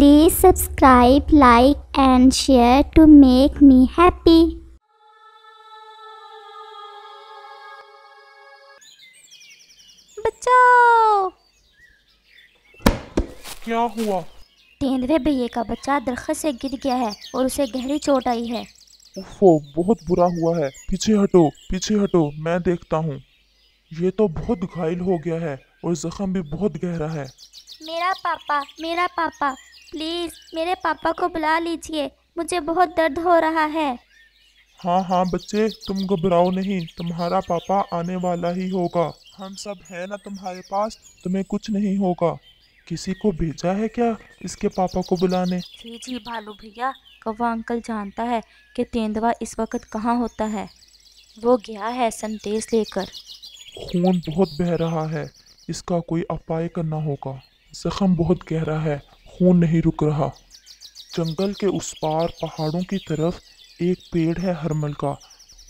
Please subscribe, like and share to make me happy. बचाओ क्या हुआ तेंदुए भैया का बच्चा दरख्त से गिर गया है और उसे गहरी चोट आई है उफो बहुत बुरा हुआ है पीछे हटो पीछे हटो मैं देखता हूँ ये तो बहुत घायल हो गया है और जख्म भी बहुत गहरा है मेरा पापा मेरा पापा प्लीज़ मेरे पापा को बुला लीजिए मुझे बहुत दर्द हो रहा है हाँ हाँ बच्चे तुम घबराओ नहीं तुम्हारा पापा आने वाला ही होगा हम सब है ना तुम्हारे पास तुम्हें कुछ नहीं होगा किसी को भेजा है क्या इसके पापा को बुलाने जी जी भालू भैया कौवा अंकल जानता है कि तेंदुआ इस वक्त कहाँ होता है वो गया है संदेश लेकर खून बहुत बह रहा है इसका कोई उपाय करना होगा जख्म बहुत गहरा है खून नहीं रुक रहा जंगल के उस पार पहाड़ों की तरफ एक पेड़ है हरमल का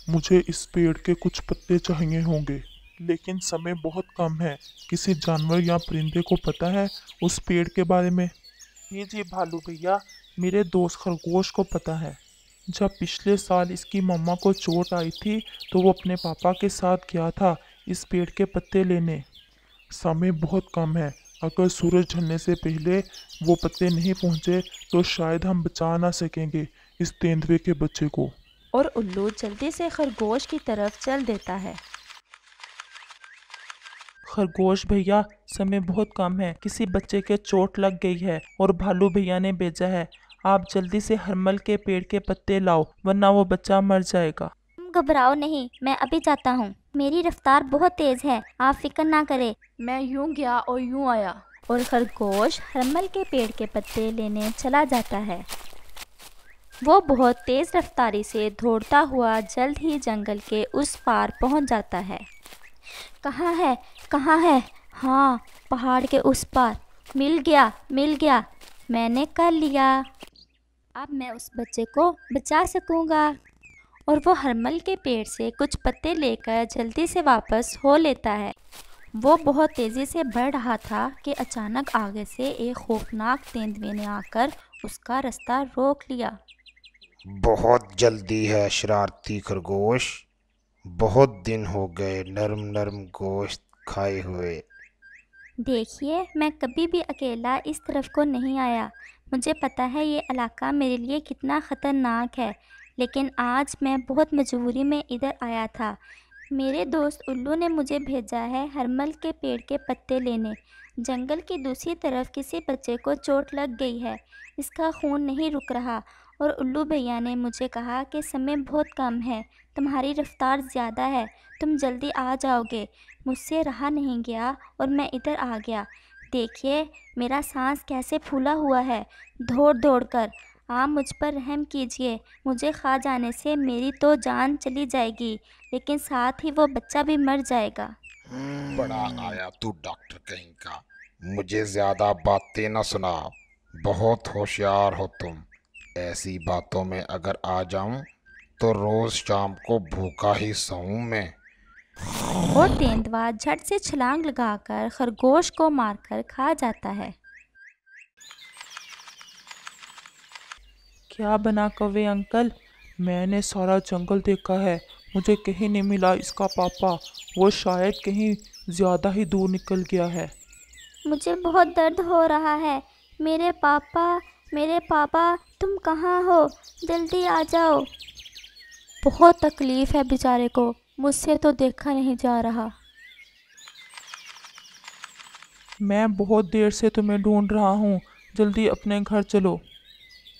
मुझे इस पेड़ के कुछ पत्ते चाहिए होंगे लेकिन समय बहुत कम है किसी जानवर या परिंदे को पता है उस पेड़ के बारे में ये जी भालू भैया मेरे दोस्त खरगोश को पता है जब पिछले साल इसकी मम्मा को चोट आई थी तो वो अपने पापा के साथ गया था इस पेड़ के पत्ते लेने समय बहुत कम है अगर सूरज ढलने से पहले वो पत्ते नहीं पहुंचे तो शायद हम बचा ना सकेंगे इस तेंदुए के बच्चे को और उल्लू जल्दी से खरगोश की तरफ चल देता है खरगोश भैया समय बहुत कम है किसी बच्चे के चोट लग गई है और भालू भैया ने भेजा है आप जल्दी से हरमल के पेड़ के पत्ते लाओ वरना वो बच्चा मर जाएगा तुम घबराओ नहीं मैं अभी जाता हूँ मेरी रफ्तार बहुत तेज है आप फिक्र ना करें मैं यूं गया और यूं आया और खरगोश हरमल के पेड़ के पत्ते लेने चला जाता है वो बहुत तेज़ रफ्तारी से दौड़ता हुआ जल्द ही जंगल के उस पार पहुंच जाता है कहाँ है कहाँ है हाँ पहाड़ के उस पार मिल गया मिल गया मैंने कर लिया अब मैं उस बच्चे को बचा सकूँगा और वो हरमल के पेड़ से कुछ पत्ते लेकर जल्दी से वापस हो लेता है वो बहुत तेज़ी से बढ़ रहा था कि अचानक आगे से एक खौफनाक तेंदुए ने आकर उसका रास्ता रोक लिया बहुत जल्दी है शरारती खरगोश बहुत दिन हो गए नरम नरम गोश्त खाए हुए देखिए मैं कभी भी अकेला इस तरफ को नहीं आया मुझे पता है ये इलाका मेरे लिए कितना ख़तरनाक है लेकिन आज मैं बहुत मजबूरी में इधर आया था मेरे दोस्त उल्लू ने मुझे भेजा है हरमल के पेड़ के पत्ते लेने जंगल की दूसरी तरफ किसी बच्चे को चोट लग गई है इसका खून नहीं रुक रहा और उल्लू भैया ने मुझे कहा कि समय बहुत कम है तुम्हारी रफ्तार ज़्यादा है तुम जल्दी आ जाओगे मुझसे रहा नहीं गया और मैं इधर आ गया देखिए मेरा सांस कैसे फूला हुआ है दौड़ दौड़ कर आप मुझ पर रहम कीजिए मुझे खा जाने से मेरी तो जान चली जाएगी लेकिन साथ ही वो बच्चा भी मर जाएगा हम्म, बड़ा आया तू डॉक्टर कहीं का मुझे ज़्यादा बातें ना सुना बहुत होशियार हो तुम ऐसी बातों में अगर आ जाऊं तो रोज़ शाम को भूखा ही सोऊं मैं और तेंदुआ झट से छलांग लगाकर खरगोश को मारकर खा जाता है क्या बना कवे अंकल मैंने सारा जंगल देखा है मुझे कहीं नहीं मिला इसका पापा वो शायद कहीं ज़्यादा ही दूर निकल गया है मुझे बहुत दर्द हो रहा है मेरे पापा मेरे पापा तुम कहाँ हो जल्दी आ जाओ बहुत तकलीफ़ है बेचारे को मुझसे तो देखा नहीं जा रहा मैं बहुत देर से तुम्हें ढूंढ रहा हूँ जल्दी अपने घर चलो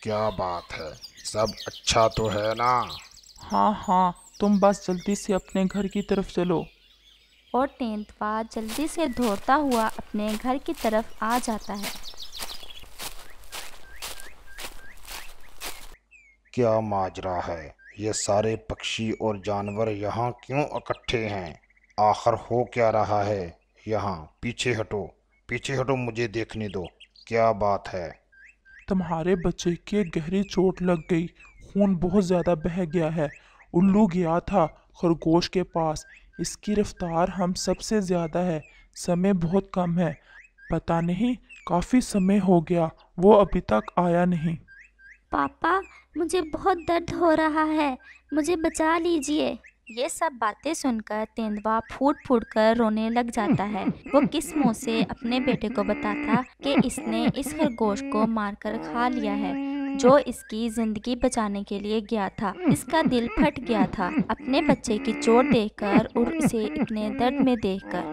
क्या बात है सब अच्छा तो है ना हाँ हाँ तुम बस जल्दी से अपने घर की तरफ चलो और तेंदुआ जल्दी से दौड़ता हुआ अपने घर की तरफ आ जाता है क्या माजरा है ये सारे पक्षी और जानवर यहाँ क्यों इकट्ठे हैं आखिर हो क्या रहा है यहाँ पीछे हटो पीछे हटो मुझे देखने दो क्या बात है तुम्हारे बच्चे के गहरी चोट लग गई खून बहुत ज़्यादा बह गया है उल्लू गया था खरगोश के पास इसकी रफ्तार हम सबसे ज़्यादा है समय बहुत कम है पता नहीं काफ़ी समय हो गया वो अभी तक आया नहीं पापा मुझे बहुत दर्द हो रहा है मुझे बचा लीजिए ये सब बातें सुनकर तेंदुआ फूट फूट कर रोने लग जाता है वो किस मुँह से अपने बेटे को बताता कि इसने इस खरगोश को मारकर खा लिया है जो इसकी जिंदगी बचाने के लिए गया था इसका दिल फट गया था अपने बच्चे की चोट देखकर और उसे इतने दर्द में देखकर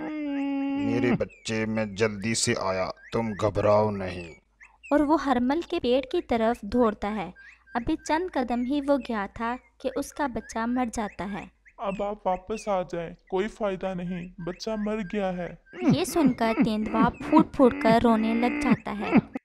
मेरे बच्चे मैं जल्दी से आया तुम घबराओ नहीं और वो हरमल के पेड़ की तरफ दौड़ता है अभी चंद कदम ही वो गया था कि उसका बच्चा मर जाता है अब आप वापस आ जाएं, कोई फायदा नहीं बच्चा मर गया है ये सुनकर तेंदुआ फूट फूट कर रोने लग जाता है